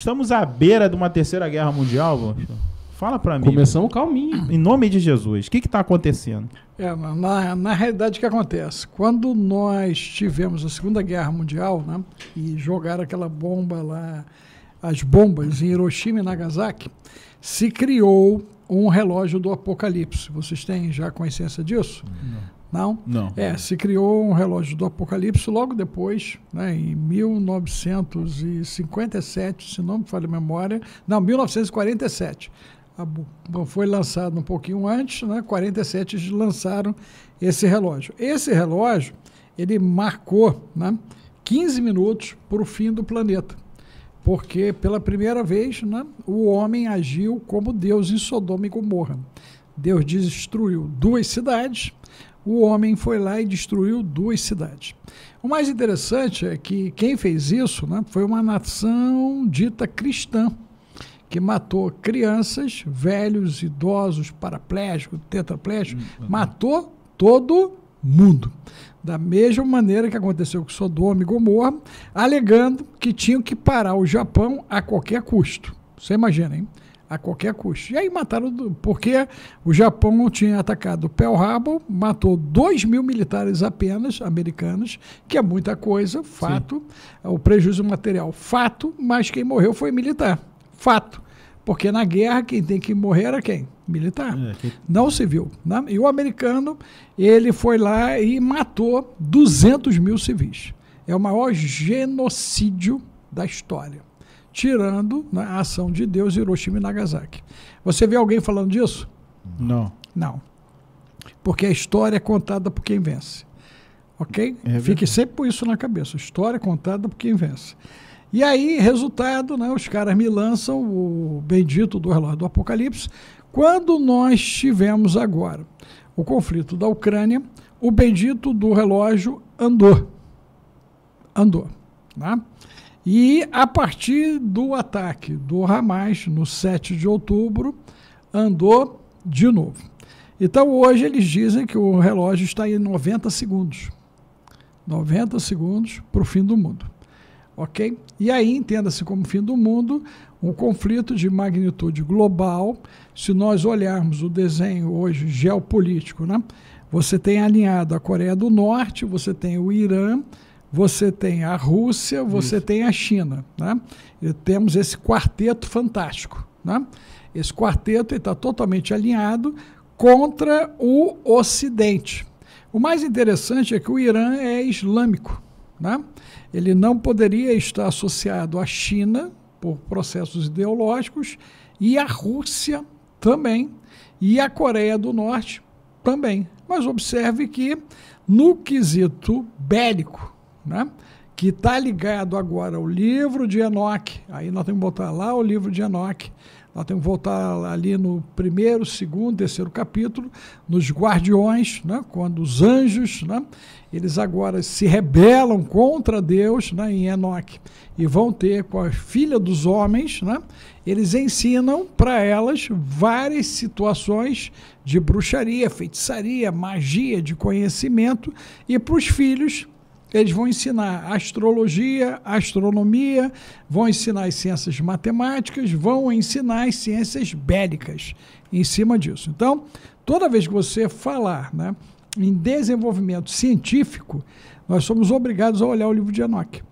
Estamos à beira de uma terceira guerra mundial, Vancho. Fala para mim. Começamos calminho. Em nome de Jesus. O que está acontecendo? É, na, na realidade, o que acontece? Quando nós tivemos a Segunda Guerra Mundial né, e jogaram aquela bomba lá as bombas em Hiroshima e Nagasaki, se criou um relógio do apocalipse. Vocês têm já consciência disso? Não. Não? Não. É, se criou um relógio do apocalipse logo depois, né, em 1957, se não me falha a memória. Não, 1947. A, foi lançado um pouquinho antes, né, 47 eles lançaram esse relógio. Esse relógio, ele marcou né, 15 minutos para o fim do planeta porque pela primeira vez né, o homem agiu como Deus em Sodoma e Gomorra. Deus destruiu duas cidades, o homem foi lá e destruiu duas cidades. O mais interessante é que quem fez isso né, foi uma nação dita cristã, que matou crianças, velhos, idosos, paraplégicos, tetraplégicos, hum, uhum. matou todo mundo. Da mesma maneira que aconteceu com Sodoma e Gomorra, alegando que tinham que parar o Japão a qualquer custo. Você imagina, hein? A qualquer custo. E aí mataram, porque o Japão tinha atacado Pearl Harbor, matou dois mil militares apenas, americanos, que é muita coisa, fato. Sim. O prejuízo material, fato, mas quem morreu foi militar, fato. Porque na guerra quem tem que morrer era quem? militar, é, que... não civil. Né? E o americano, ele foi lá e matou 200 mil civis. É o maior genocídio da história, tirando né, a ação de Deus Hiroshima e Nagasaki. Você vê alguém falando disso? Não. Não. Porque a história é contada por quem vence. Ok? É Fique sempre com isso na cabeça. História é contada por quem vence. E aí, resultado, né, os caras me lançam o bendito do relógio do Apocalipse, quando nós tivemos agora o conflito da Ucrânia, o bendito do relógio andou. Andou. Né? E a partir do ataque do Hamas, no 7 de outubro, andou de novo. Então hoje eles dizem que o relógio está em 90 segundos. 90 segundos para o fim do mundo ok? E aí entenda-se como fim do mundo um conflito de magnitude global. Se nós olharmos o desenho hoje geopolítico, né? Você tem alinhado a Coreia do Norte, você tem o Irã, você tem a Rússia, você Isso. tem a China, né? E temos esse quarteto fantástico, né? Esse quarteto está totalmente alinhado contra o Ocidente. O mais interessante é que o Irã é islâmico. Né? Ele não poderia estar associado à China por processos ideológicos e à Rússia também e à Coreia do Norte também. Mas observe que no quesito bélico, né? que está ligado agora ao livro de Enoque, aí nós temos que botar lá o livro de Enoque, temos que voltar ali no primeiro, segundo, terceiro capítulo, nos guardiões, né? quando os anjos, né? eles agora se rebelam contra Deus né? em Enoque e vão ter com a filha dos homens, né? eles ensinam para elas várias situações de bruxaria, feitiçaria, magia, de conhecimento, e para os filhos eles vão ensinar astrologia, astronomia, vão ensinar as ciências matemáticas, vão ensinar as ciências bélicas em cima disso. Então, toda vez que você falar né, em desenvolvimento científico, nós somos obrigados a olhar o livro de Enoch.